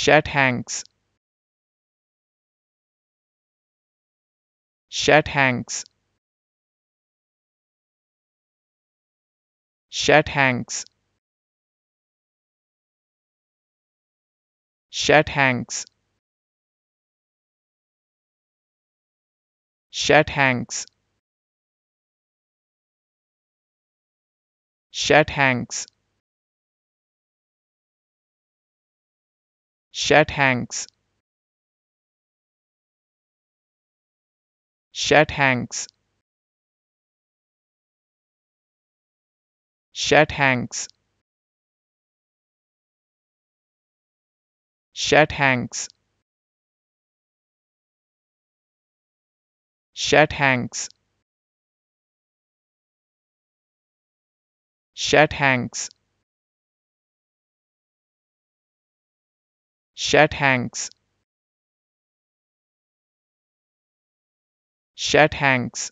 Shat Hanks. Shat Hanks. Shat Hanks. Shat Hanks. Shat Hanks. Shat Hanks. Shet hanks. Shet hanks. Shet hanks. Shet hanks. Shet hanks. Shet hanks. Shirt hanks. Shirt hanks.